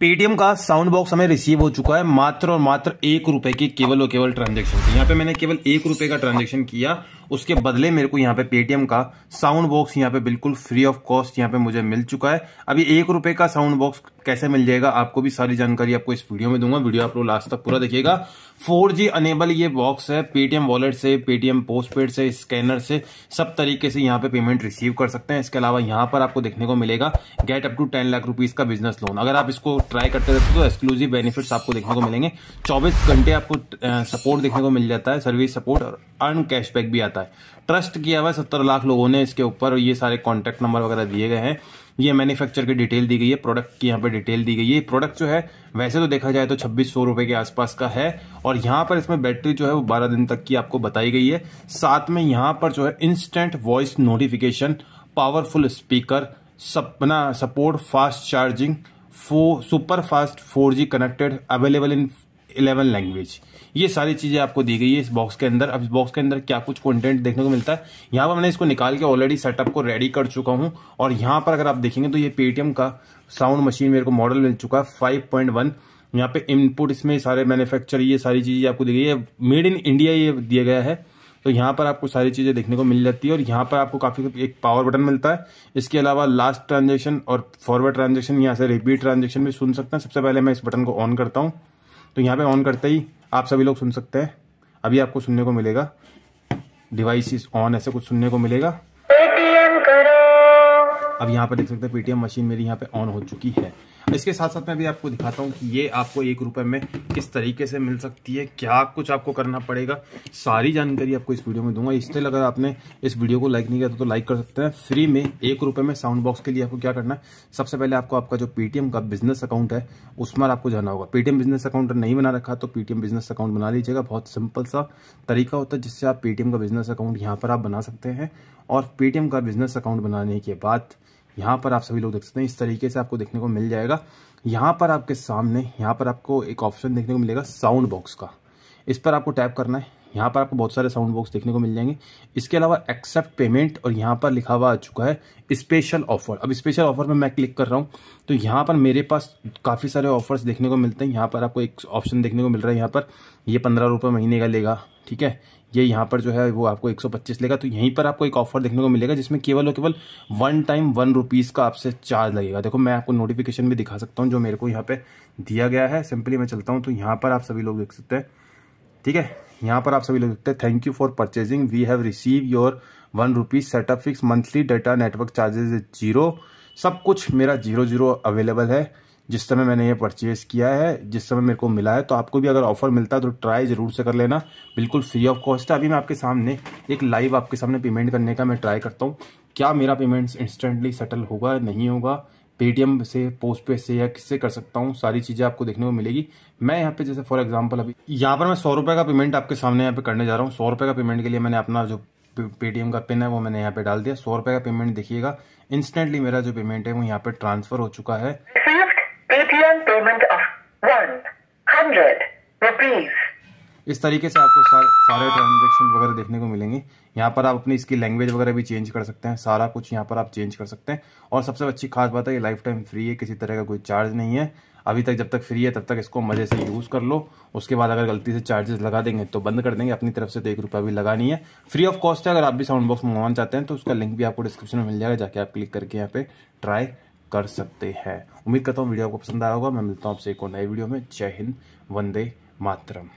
Paytm का sound box हमें receive हो चुका है मात्र और मात्र एक रुपए की केवल और केवल ट्रांजेक्शन से यहाँ पे मैंने केवल एक रुपए का ट्रांजेक्शन किया उसके बदले मेरे को यहाँ पे पेटीएम का साउंड बॉक्स यहाँ पे बिल्कुल फ्री ऑफ कॉस्ट यहाँ पे मुझे मिल चुका है अभी एक रुपए का साउंड बॉक्स कैसे मिल जाएगा आपको भी सारी जानकारी आपको इस वीडियो में दूंगा वीडियो आप लोग लास्ट तक पूरा देखिएगा फोर अनेबल ये बॉक्स है पेटीएम वॉलेट से पेटीएम पोस्ट से स्कैनर से सब तरीके से यहाँ पे पेमेंट रिसीव कर सकते हैं इसके अलावा यहाँ पर आपको देखने को मिलेगा get up to ten lakh rupees का बिजनेस लोन अगर आप इसको ट्राई करते रहते तो एक्सक्लूसिव बेनिफिट्स आपको देखने को मिलेंगे 24 घंटे आपको सपोर्ट देखने को मिल जाता है सर्विस सपोर्ट और अर्न कैशबैक भी आता है ट्रस्ट किया हुआ है सत्तर लाख लोगों ने इसके ऊपर ये सारे कॉन्टैक्ट नंबर वगैरह दिए गए हैं ये मैन्युफैक्चर की डिटेल दी गई है प्रोडक्ट की यहाँ पर डिटेल दी गई है प्रोडक्ट जो है वैसे तो देखा जाए तो छब्बीस सौ रुपये के आसपास का है और यहाँ पर इसमें बैटरी जो है वो बारह दिन तक की आपको बताई गई है साथ में यहाँ पर जो है instant voice notification powerful speaker सपना सपोर्ट फास्ट चार्जिंग फो super fast four G connected available in eleven language ये सारी चीज़ें आपको दी गई है इस बॉक्स के अंदर अब इस बॉक्स के अंदर क्या कुछ कंटेंट देखने को मिलता है यहाँ पर मैंने इसको निकाल के ऑलरेडी सेटअप को रेडी कर चुका हूँ और यहाँ पर अगर आप देखेंगे तो ये पेटीएम का साउंड मशीन मेरे को मॉडल मिल चुका है फाइव पॉइंट वन यहाँ पे इनपुट इसमें सारे मैन्युफैक्चर ये सारी चीज़ें आपको दी गई है मेड इन इंडिया ये दिया गया है तो यहाँ पर आपको सारी चीज़ें देखने को मिल जाती है और यहाँ पर आपको काफ़ी एक पावर बटन मिलता है इसके अलावा लास्ट ट्रांजेक्शन और फॉरवर्ड ट्रांजेक्शन यहाँ से रिपीट ट्रांजेक्शन भी सुन सकते हैं सबसे पहले मैं इस बटन को ऑन करता हूँ तो यहाँ पर ऑन करते ही आप सभी लोग सुन सकते हैं अभी आपको सुनने को मिलेगा डिवाइस ऑन ऐसे कुछ सुनने को मिलेगा अब यहाँ पर देख सकते हैं पेटीएम मशीन मेरी यहाँ पे ऑन हो चुकी है इसके साथ साथ मैं भी आपको दिखाता हूँ कि ये आपको एक रुपये में किस तरीके से मिल सकती है क्या कुछ आपको करना पड़ेगा सारी जानकारी आपको इस वीडियो में दूंगा इससे अगर आपने इस वीडियो को लाइक नहीं किया तो, तो लाइक कर सकते हैं फ्री में एक रुपए में साउंड बॉक्स के लिए आपको क्या करना है सबसे पहले आपको आपका जो पेटीएम का बिजनेस अकाउंट है उसमें आपको जाना होगा पेटीएम बिजनेस अकाउंट नहीं बना रखा तो पेटीएम बिजनेस अकाउंट बना लीजिएगा बहुत सिंपल सा तरीका होता है जिससे आप पेटीएम का बिजनेस अकाउंट यहाँ पर आप बना सकते हैं और पेटीएम का बिजनेस अकाउंट बनाने के बाद यहाँ पर आप सभी लोग देख सकते हैं इस तरीके से आपको देखने को मिल जाएगा यहाँ पर आपके सामने यहाँ पर आपको एक ऑप्शन देखने को मिलेगा साउंड बॉक्स का इस पर आपको टैप करना है यहाँ पर आपको बहुत सारे साउंड बॉक्स देखने को मिल जाएंगे इसके अलावा एक्सेप्ट पेमेंट और यहाँ पर लिखा हुआ आ चुका है स्पेशल ऑफर अब स्पेशल ऑफर में मैं क्लिक कर रहा हूँ तो यहाँ पर मेरे पास काफ़ी सारे ऑफर्स देखने को मिलते हैं यहाँ पर आपको एक ऑप्शन देखने को मिल रहा है यहाँ पर ये पंद्रह रुपये महीने का लेगा ठीक है ये यहाँ पर जो है वो आपको 125 लेगा तो यहीं पर आपको एक ऑफर देखने को मिलेगा जिसमें केवल और केवल वन टाइम वन रुपीज़ का आपसे चार्ज लगेगा देखो मैं आपको नोटिफिकेशन भी दिखा सकता हूँ जो मेरे को यहाँ पे दिया गया है सिंपली मैं चलता हूँ तो यहाँ पर आप सभी लोग देख सकते हैं ठीक है यहाँ पर आप सभी लोग सकते हैं thank you for purchasing we have receive your one rupees setup fix monthly data network charges zero सब कुछ मेरा जीरो जीरो अवेलेबल है जिस समय मैंने ये परचेज किया है जिस समय मेरे को मिला है तो आपको भी अगर ऑफर मिलता है तो ट्राई जरूर से कर लेना बिल्कुल फ्री ऑफ कॉस्ट है अभी मैं आपके सामने एक लाइव आपके सामने पेमेंट करने का मैं ट्राई करता हूँ क्या मेरा पेमेंट्स इंस्टेंटली सेटल होगा नहीं होगा पेटीएम से पोस्ट पे से या किससे कर सकता हूँ सारी चीज़ें आपको देखने को मिलेगी मैं यहाँ पे जैसे फॉर एग्जांपल अभी यहाँ पर मैं सौ रुपये का पेमेंट आपके सामने यहाँ पे करने जा रहा हूँ सौ रुपए का पेमेंट के लिए मैंने अपना जो पेटीएम का पिन है वो मैंने यहाँ पे डाल दिया सौ रुपये का पेमेंट देखिएगा इंस्टेंटली मेरा जो पेमेंट है वो यहाँ पे ट्रांसफर हो चुका है इस तरीके से आपको सार, सारे ट्रांजेक्शन वगैरह देखने को मिलेंगे यहाँ पर आप अपनी इसकी लैंग्वेज वगैरह भी चेंज कर सकते हैं सारा कुछ यहाँ पर आप चेंज कर सकते हैं और सबसे अच्छी खास बात है ये लाइफ टाइम फ्री है किसी तरह का कोई चार्ज नहीं है अभी तक जब तक फ्री है तब तक इसको मज़े से यूज़ कर लो उसके बाद अगर गलती से चार्जेस लगा देंगे तो बंद कर देंगे अपनी तरफ से तो एक रुपया भी लगा नहीं है फ्री ऑफ कॉस्ट है अगर आप भी साउंड बॉक्स मंगवाना चाहते हैं तो उसका लिंक भी आपको डिस्क्रिप्शन में मिल जाएगा जाके आप क्लिक करके यहाँ पे ट्राई कर सकते हैं उम्मीद करता हूँ वीडियो आपको पसंद आया होगा मैं मिलता हूँ आपसे एक और नए वीडियो में जय हिंद वंदे मातरम